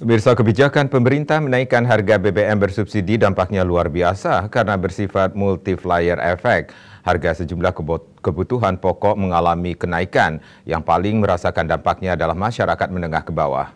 Mirsa kebijakan pemerintah menaikkan harga BBM bersubsidi dampaknya luar biasa karena bersifat multiplier efek Harga sejumlah kebutuhan pokok mengalami kenaikan. Yang paling merasakan dampaknya adalah masyarakat menengah ke bawah.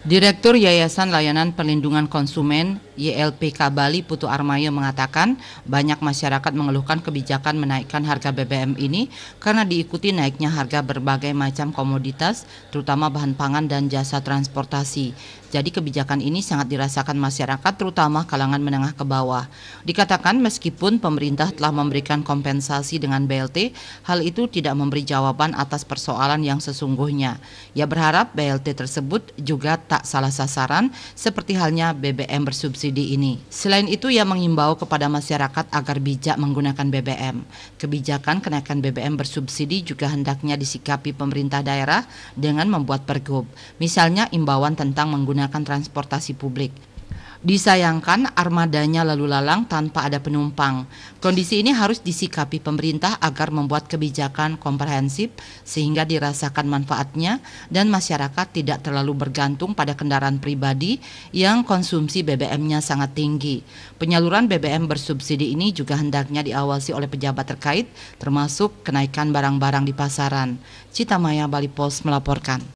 Direktur Yayasan Layanan Perlindungan Konsumen YLPK Bali Putu Armayo mengatakan banyak masyarakat mengeluhkan kebijakan menaikkan harga BBM ini karena diikuti naiknya harga berbagai macam komoditas terutama bahan pangan dan jasa transportasi. Jadi kebijakan ini sangat dirasakan masyarakat terutama kalangan menengah ke bawah. Dikatakan meskipun pemerintah telah memberikan kompensasi dengan BLT, hal itu tidak memberi jawaban atas persoalan yang sesungguhnya. Ia berharap BLT tersebut juga tak salah sasaran seperti halnya BBM bersubsidi subsidi ini. Selain itu, ia mengimbau kepada masyarakat agar bijak menggunakan BBM. Kebijakan kenaikan BBM bersubsidi juga hendaknya disikapi pemerintah daerah dengan membuat pergub, misalnya imbauan tentang menggunakan transportasi publik. Disayangkan armadanya lalu lalang tanpa ada penumpang. Kondisi ini harus disikapi pemerintah agar membuat kebijakan komprehensif sehingga dirasakan manfaatnya dan masyarakat tidak terlalu bergantung pada kendaraan pribadi yang konsumsi BBM-nya sangat tinggi. Penyaluran BBM bersubsidi ini juga hendaknya diawasi oleh pejabat terkait termasuk kenaikan barang-barang di pasaran. Citamaya Bali Post melaporkan.